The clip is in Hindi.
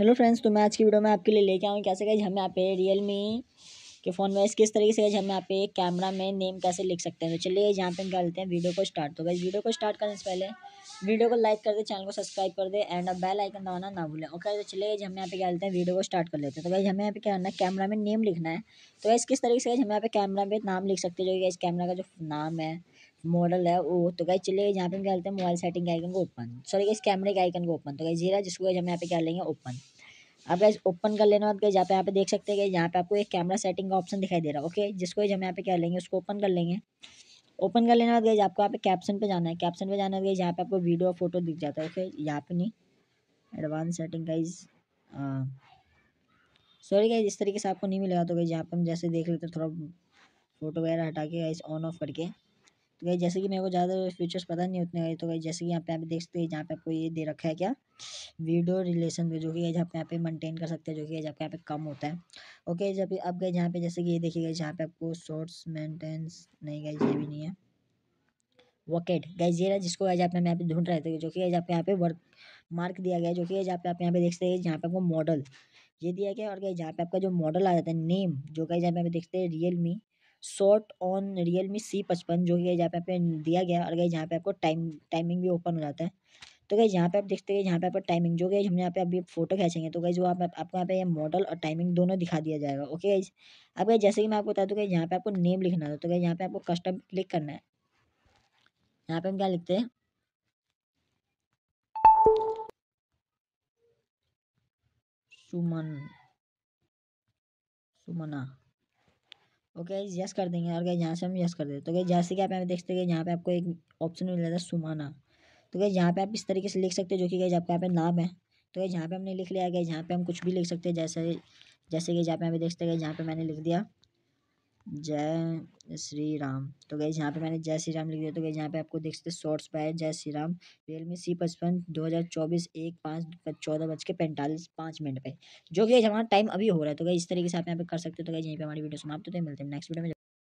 हेलो फ्रेंड्स तो मैं आज की वीडियो में आपके लिए लेके आऊँ कैसे गए हम यहाँ पे रियल मी के फ़ोन में किस तरीके से हम यहाँ पे कैमरा में नेम कैसे लिख सकते हैं तो चलिए यहाँ पे निकालते हैं वीडियो को स्टार्ट तो गई वीडियो को स्टार्ट करने से पहले वीडियो को लाइक कर दे चैनल को सब्सक्राइब कर दे एंड अब बेल आइकन दबाना ना भूलें ओके तो चलिए हम यहाँ पे क्या लेते हैं वीडियो को स्टार्ट कर लेते हैं तो भाई हमें यहाँ पे क्या करना है कैमरा में नेम लिखना है तो वैसे किस तरीके से हम यहाँ पे कैमरा में नाम लिख सकते हैं जो कि इस कैमरा का जो नाम है मॉडल है वो तो गाइज चले यहाँ पे हम क्या करते हैं मोबाइल सेटिंग के आइकन को ओपन सॉरी इस कैमरे के आइकन को ओपन तो गाइज जीरा जिसको हम यहाँ पे क्या लेंगे ओपन अब गैस ओपन कर लेने बाद गए यहाँ पे यहाँ पे देख सकते हैं यहाँ पे आपको एक कैमरा सेटिंग का ऑप्शन दिखाई दे रहा है ओके जिसको हम यहाँ पे क्या लेंगे उसको ओपन कर लेंगे ओपन कर लेने बाद गए आपको यहाँ पे कैप्शन पे जाना है कैप्शन पे जाना है यहाँ पे आपको वीडियो और फोटो दिख जाता है ओके यहाँ पे नहीं advance setting guys sorry guys इस तरीके से आपको नहीं मिलेगा तो गई यहाँ पे हम जैसे देख लेते हैं थोड़ा फोटो वगैरह हटा के गाइज ऑन ऑफ करके तो गई जैसे कि मेरे को ज़्यादा फीचर्स पता नहीं उतने तो गाइस जैसे कि यहाँ पे आप देख सकते हैं जहाँ पे आपको ये दे रखा है क्या वीडियो रिलेशन में जो कि जहाँ आप यहाँ पे मेंटेन कर सकते हैं जो कि जहाँ पे यहाँ पे कम होता है ओके जब आप गए जहाँ पे जैसे कि ये देखिएगा जहाँ पे आपको शॉर्ट्स मेंटेन्स नहीं गए ये भी नहीं है वॉकेट गए ये रहा जिसको आज आप यहाँ पे ढूंढ रहे थे जो कि आज आप यहाँ पे वर्क मार्क दिया गया जो कि आज आप यहाँ पे देख सकते हैं जहाँ पे आपको मॉडल ये दिया गया और गए जहाँ पे आपका जो मॉडल आ जाता है नेम जो गाइज जहाँ पे देखते हैं Realme short on Realme C पचपन जो कि यहाँ पे आपको दिया गया और गई यहाँ पे आपको टाइम टाइमिंग भी ओपन हो जाता है तो गई यहाँ पे आप देखते हैं यहाँ पे आपको टाइमिंग जो गई हम यहाँ पे अभी फोटो खींचेंगे तो गई जो आप आपको यहाँ पे मॉडल और टाइमिंग दोनों दिखा दिया जाएगा ओके गई अब गई जैसे कि मैं आपको बता दूँ कि यहाँ पे आपको नेम लिखना है तो, तो गई यहाँ पे आपको कस्टम क्लिक करना है यहाँ पे हम क्या लिखते हैं Suman Sumana okay guys yes कर देंगे और गाइस यहाँ से हम यस कर देते तो गाइस जैसे कि आप यहाँ पे देख सकते हैं यहाँ पे आपको एक ऑप्शन मिल जाता है सुमाना तो गाइस यहाँ पे आप इस तरीके से लिख सकते हो जो कि गाइस आपका यहाँ पे नाम है तो गाइस यहाँ पे हमने लिख लिया गया यहाँ पे हम कुछ भी लिख सकते हैं जैसे जैसे कि जहाँ पे हमें देख सकते हैं यहाँ पे मैंने लिख दिया जय श्री राम तो गई यहाँ पे मैंने जय श्री राम लिख दिया तो गई यहाँ पे आपको देख सकते शॉर्ट्स पे जय श्री राम रियलमी सी पचपन दो हज़ार चौबीस एक पाँच चौदह बज के पैंतालीस पाँच मिनट पे जो कि हमारा टाइम अभी हो रहा है तो गई इस तरीके से आप यहाँ पे कर सकते हो तो गई यहीं पे हमारी वीडियो समाप्त होते हैं मिलते हैं नेक्स्ट वीडियो में